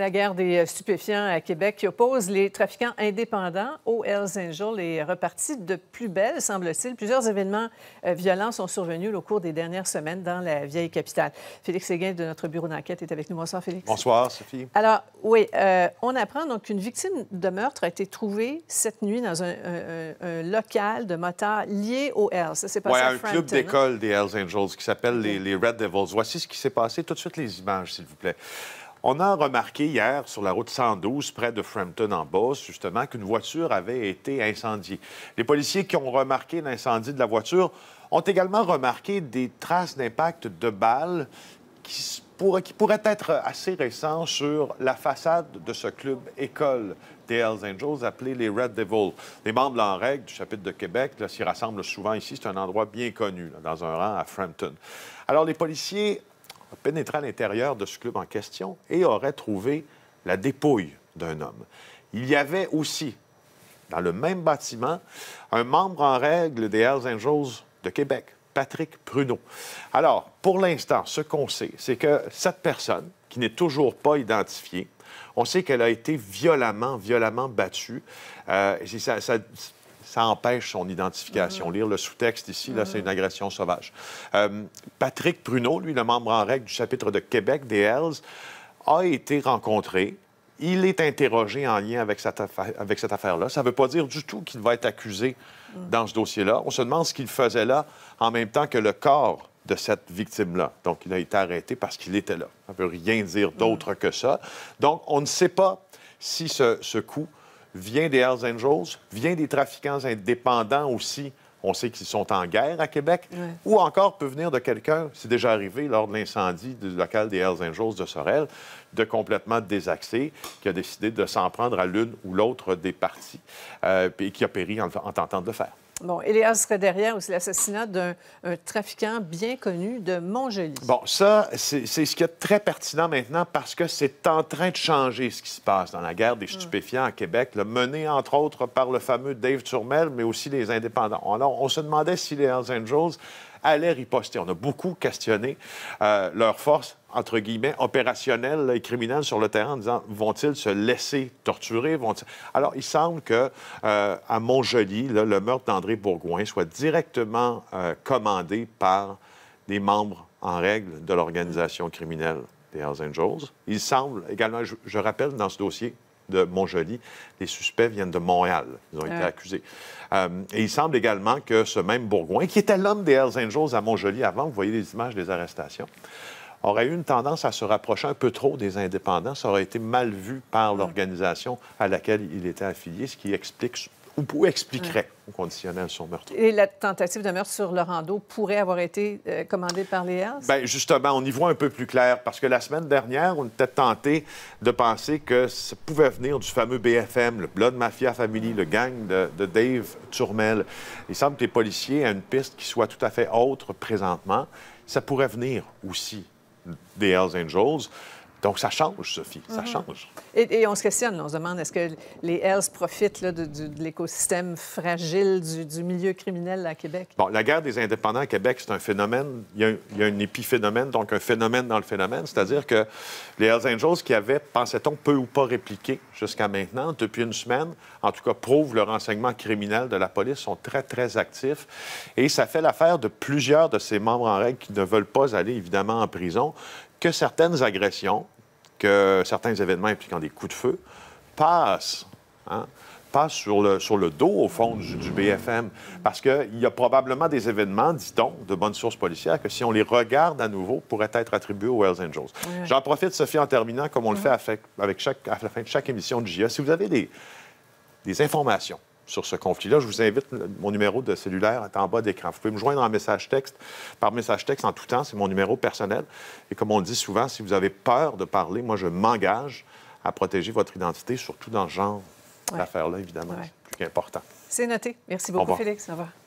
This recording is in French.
la guerre des euh, stupéfiants à Québec qui oppose les trafiquants indépendants aux Hells Angels est repartie de plus belle, semble-t-il. Plusieurs événements euh, violents sont survenus au cours des dernières semaines dans la vieille capitale. Félix Séguin de notre bureau d'enquête est avec nous. Bonsoir, Félix. Bonsoir, Sophie. Alors, oui, euh, on apprend donc qu'une victime de meurtre a été trouvée cette nuit dans un, local de motards lié aux Hells. Ça s'est passé à un club hein? d'école des Hells Angels qui s'appelle les Red Devils. Voici ce qui s'est passé. Tout de suite les images, s'il vous plaît. On a remarqué hier sur la route 112 près de Frampton en Bosse, justement, qu'une voiture avait été incendiée. Les policiers qui ont remarqué l'incendie de la voiture ont également remarqué des traces d'impact de balles qui, pourraient être assez récentes sur la façade de ce club école des Hells Angels, appelé les Red Devils. Les membres en règle du chapitre de Québec s'y rassemblent souvent ici. C'est un endroit bien connu, dans un rang à Frampton. Alors, les policiers pénétra à l'intérieur de ce club en question et aurait trouvé la dépouille d'un homme. Il y avait aussi, dans le même bâtiment, un membre en règle des Hells Angels de Québec, Patrick Pruneau. Alors, pour l'instant, ce qu'on sait, c'est que cette personne, qui n'est toujours pas identifiée, on sait qu'elle a été violemment, violemment battue. ça, euh, ça empêche son identification. Mm-hmm. Lire le sous-texte ici, là, c'est une mm-hmm. agression sauvage. Euh, Patrick Pruneau, lui, le membre en règle du chapitre de Québec des Hells, a été rencontré. Il est interrogé en lien avec cette, affaire-là. Ça ne veut pas dire du tout qu'il va être accusé mm. dans ce dossier-là. On se demande ce qu'il faisait là en même temps que le corps de cette victime-là. Donc, il a été arrêté parce qu'il était là. Ça ne veut rien dire d'autre mm. que ça. Donc, on ne sait pas si ce coup vient des Hells Angels, vient des trafiquants indépendants aussi. On sait qu'ils sont en guerre à Québec. Ou encore peut venir de quelqu'un, c'est déjà arrivé lors de l'incendie du local des Hells Angels de Sorel, de complètement désaxé, qui a décidé de s'en prendre à l'une ou l'autre des parties euh, et qui a péri en tentant de le faire. Bon, Elias serait derrière aussi l'assassinat d'un trafiquant bien connu de Montjoly. Bon, ça, c'est ce qui est très pertinent maintenant parce que c'est en train de changer ce qui se passe dans la guerre des mm. stupéfiants à Québec, le mené entre autres par le fameux Dave Turmel, mais aussi les indépendants. Alors, on se demandait si les Hells Angels allaient riposter. On a beaucoup questionné euh, leur force entre guillemets, opérationnels et criminels sur le terrain en disant vont-ils se laisser torturer vont Alors, il semble que euh, à Montjoli, le meurtre d'André Bourgoin soit directement euh, commandé par des membres en règle de l'organisation criminelle des Hells Angels. Il semble également, je, rappelle, dans ce dossier, de Montjoli. Les suspects viennent de Montréal. Ils ont été accusés. Euh, et il semble également que ce même Bourgoin, qui était l'homme des Hells Angels à Montjoli avant, vous voyez les images des arrestations, aurait eu une tendance à se rapprocher un peu trop des indépendants. Ça aurait été mal vu par mm. l'organisation à laquelle il était affilié, ce qui explique ou, expliquerait au conditionnel son meurtre. Et la tentative de meurtre sur Laurando pourrait avoir été euh, commandée par les ben, justement, on y voit un peu plus clair parce que la semaine dernière, on était tenté de penser que ça pouvait venir du fameux BFM, le Blood Mafia Family, le gang de, de Dave Turmel. Il semble que les policiers aient une piste qui soit tout à fait autre présentement. Ça pourrait venir aussi des Hells Angels. Donc, ça change, Sophie, ça mhm. change. Et, on se questionne, on se demande est-ce que les Hells profitent de, l'écosystème fragile du, milieu criminel à Québec? Bon, la guerre des indépendants à Québec, c'est un phénomène. Il y, a un, il y, a un, épiphénomène, donc un phénomène dans le phénomène. C'est-à-dire que les Hells Angels, qui avaient, pensait-on, peu ou pas répliqué jusqu'à maintenant, depuis une semaine, en tout cas, prouvent le renseignement criminel de la police, sont très, très actifs. Et ça fait l'affaire de plusieurs de ces membres en règle qui ne veulent pas aller, évidemment, en prison que certaines agressions que certains événements impliquant des coups de feu passent, hein, sur, le, sur le dos, au fond, du, BFM. Parce qu'il y a probablement des événements, dit-on, de bonnes sources policières, que si on les regarde à nouveau, pourraient être attribués aux Hells Angels. J'en profite, Sophie, en terminant, comme on le fait avec chaque, à la fin de chaque émission de GIA, Si vous avez des, des informations sur ce conflit-là, je vous invite, mon numéro de cellulaire est en bas d'écran. Vous pouvez me joindre en message texte, par message texte en tout temps, c'est mon numéro personnel. Et comme on dit souvent, si vous avez peur de parler, moi, je m'engage à protéger votre identité, surtout dans ce genre d'affaires-là, évidemment. C'est plus qu'important. C'est noté. Merci beaucoup, Félix. Au revoir.